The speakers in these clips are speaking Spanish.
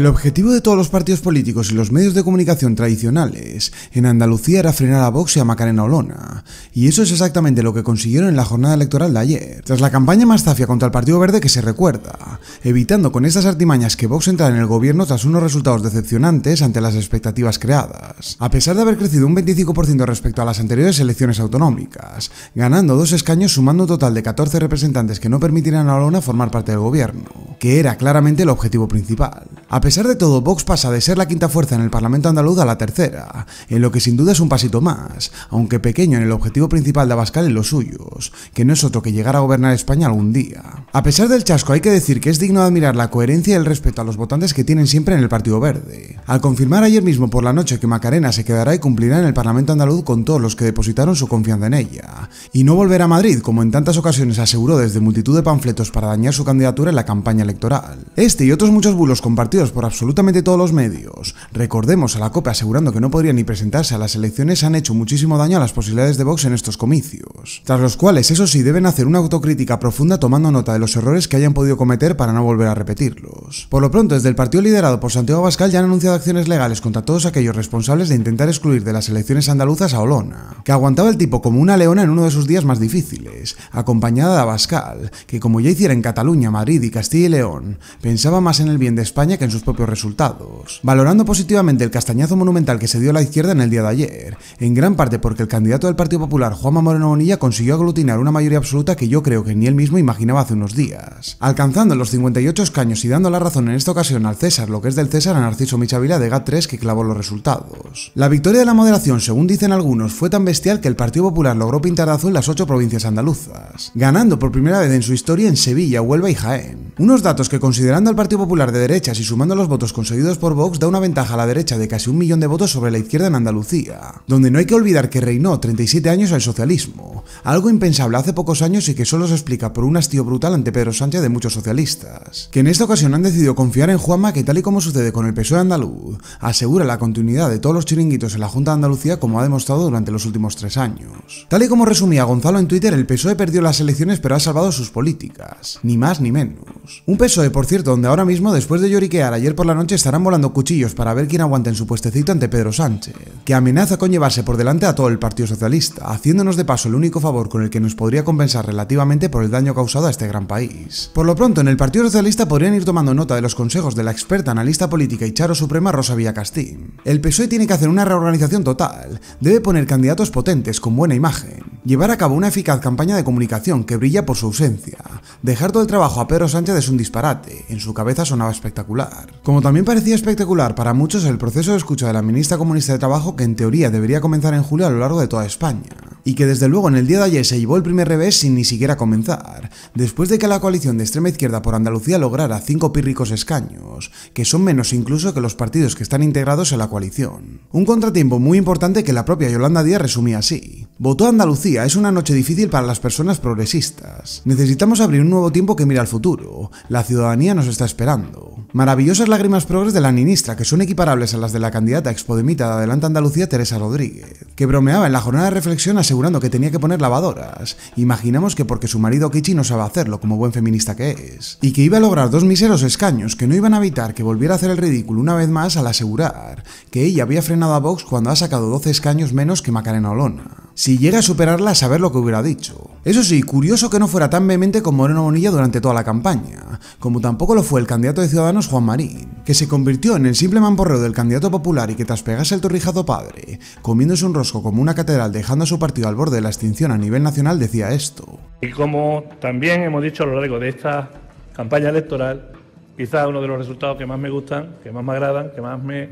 El objetivo de todos los partidos políticos y los medios de comunicación tradicionales en Andalucía era frenar a Vox y a Macarena Olona, y eso es exactamente lo que consiguieron en la jornada electoral de ayer, tras la campaña más zafia contra el Partido Verde que se recuerda, evitando con estas artimañas que Vox entrara en el gobierno tras unos resultados decepcionantes ante las expectativas creadas, a pesar de haber crecido un 25% respecto a las anteriores elecciones autonómicas, ganando dos escaños sumando un total de 14 representantes que no permitirán a Olona formar parte del gobierno, que era claramente el objetivo principal. A pesar de todo, Vox pasa de ser la quinta fuerza en el Parlamento andaluz a la tercera, en lo que sin duda es un pasito más, aunque pequeño en el objetivo principal de Abascal y los suyos, que no es otro que llegar a gobernar España algún día. A pesar del chasco, hay que decir que es digno de admirar la coherencia y el respeto a los votantes que tienen siempre en el Partido Verde. Al confirmar ayer mismo por la noche que Macarena se quedará y cumplirá en el Parlamento andaluz con todos los que depositaron su confianza en ella, y no volverá a Madrid, como en tantas ocasiones aseguró desde multitud de panfletos para dañar su candidatura en la campaña electoral. Este y otros muchos bulos compartidos por absolutamente todos los medios, recordemos a la COPE asegurando que no podría ni presentarse a las elecciones, han hecho muchísimo daño a las posibilidades de Vox en estos comicios, tras los cuales, eso sí, deben hacer una autocrítica profunda tomando nota de los errores que hayan podido cometer para no volver a repetirlos. Por lo pronto, desde el partido liderado por Santiago Bascal ya han anunciado acciones legales contra todos aquellos responsables de intentar excluir de las elecciones andaluzas a Olona, que aguantaba el tipo como una leona en uno de sus días más difíciles, acompañada de Abascal, que como ya hiciera en Cataluña, Madrid y Castilla y León, pensaba más en el bien de España que en sus propios resultados, valorando positivamente el castañazo monumental que se dio a la izquierda en el día de ayer, en gran parte porque el candidato del Partido Popular, Juanma Moreno Bonilla, consiguió aglutinar una mayoría absoluta que yo creo que ni él mismo imaginaba hace unos días, alcanzando los 58 escaños y dando la razón en esta ocasión al César lo que es del César a Narciso Michel vila de GAT3 que clavó los resultados. La victoria de la moderación, según dicen algunos, fue tan bestial que el Partido Popular logró pintar de azul las ocho provincias andaluzas, ganando por primera vez en su historia en Sevilla, Huelva y Jaén. Unos datos que considerando al Partido Popular de derechas y sumando los votos conseguidos por Vox da una ventaja a la derecha de casi un millón de votos sobre la izquierda en Andalucía, donde no hay que olvidar que reinó 37 años el socialismo, algo impensable hace pocos años y que solo se explica por un hastío brutal ante Pedro Sánchez de muchos socialistas, que en esta ocasión han decidido confiar en Juanma que tal y como sucede con el PSOE andaluz, asegura la continuidad de todos los chiringuitos en la Junta de Andalucía como ha demostrado durante los últimos tres años. Tal y como resumía Gonzalo en Twitter, el PSOE perdió las elecciones pero ha salvado sus políticas, ni más ni menos. Un PSOE, eh, por cierto, donde ahora mismo, después de lloriquear ayer por la noche, estarán volando cuchillos para ver quién aguanta en su puestecito ante Pedro Sánchez, que amenaza con llevarse por delante a todo el Partido Socialista, haciéndonos de paso el único favor con el que nos podría compensar relativamente por el daño causado a este gran país. Por lo pronto, en el Partido Socialista podrían ir tomando nota de los consejos de la experta analista política y charo suprema Rosa Castín. El PSOE tiene que hacer una reorganización total, debe poner candidatos potentes con buena imagen, llevar a cabo una eficaz campaña de comunicación que brilla por su ausencia, Dejar todo el trabajo a Pedro Sánchez es un disparate, en su cabeza sonaba espectacular. Como también parecía espectacular para muchos el proceso de escucha de la ministra comunista de Trabajo que en teoría debería comenzar en julio a lo largo de toda España y que desde luego en el día de ayer se llevó el primer revés sin ni siquiera comenzar, después de que la coalición de extrema izquierda por Andalucía lograra cinco pírricos escaños, que son menos incluso que los partidos que están integrados en la coalición. Un contratiempo muy importante que la propia Yolanda Díaz resumía así. Votó Andalucía, es una noche difícil para las personas progresistas. Necesitamos abrir un nuevo tiempo que mira al futuro. La ciudadanía nos está esperando. Maravillosas lágrimas progres de la ministra, que son equiparables a las de la candidata expodemita de Adelante Andalucía Teresa Rodríguez, que bromeaba en la jornada de reflexión asegurando que tenía que poner lavadoras. Imaginemos que porque su marido Kichi no sabe hacerlo, como buen feminista que es. Y que iba a lograr dos miseros escaños que no iban a evitar que volviera a hacer el ridículo una vez más al asegurar que ella había frenado a Vox cuando ha sacado 12 escaños menos que Macarena Olona. Si llega a superarla, a saber lo que hubiera dicho. Eso sí, curioso que no fuera tan vehemente como Moreno Bonilla durante toda la campaña como tampoco lo fue el candidato de Ciudadanos Juan Marín, que se convirtió en el simple mamborreo del candidato popular y que tras el torrijado padre, comiéndose un rosco como una catedral dejando a su partido al borde de la extinción a nivel nacional, decía esto. Y como también hemos dicho a lo largo de esta campaña electoral, quizás uno de los resultados que más me gustan, que más me agradan, que más me,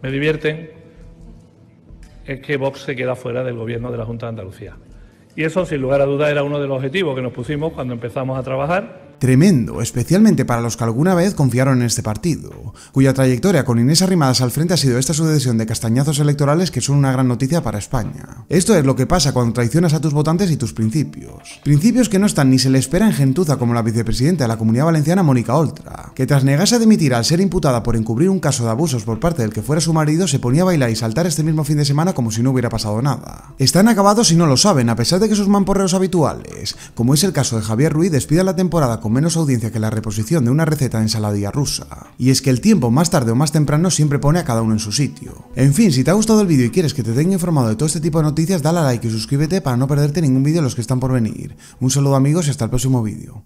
me divierten, es que Vox se queda fuera del gobierno de la Junta de Andalucía. Y eso, sin lugar a duda, era uno de los objetivos que nos pusimos cuando empezamos a trabajar. Tremendo, especialmente para los que alguna vez confiaron en este partido, cuya trayectoria con Inés Arrimadas al frente ha sido esta sucesión de castañazos electorales que son una gran noticia para España. Esto es lo que pasa cuando traicionas a tus votantes y tus principios. Principios que no están ni se le espera en gentuza como la vicepresidenta de la Comunidad Valenciana, Mónica Oltra, que tras negarse a dimitir al ser imputada por encubrir un caso de abusos por parte del que fuera su marido, se ponía a bailar y saltar este mismo fin de semana como si no hubiera pasado nada. Están acabados y no lo saben, a pesar de que sus mamporreos habituales, como es el caso de Javier Ruiz, despida la temporada con menos audiencia que la reposición de una receta de ensaladilla rusa. Y es que el tiempo, más tarde o más temprano, siempre pone a cada uno en su sitio. En fin, si te ha gustado el vídeo y quieres que te tenga informado de todo este tipo de noticias, dale a like y suscríbete para no perderte ningún vídeo de los que están por venir. Un saludo amigos y hasta el próximo vídeo.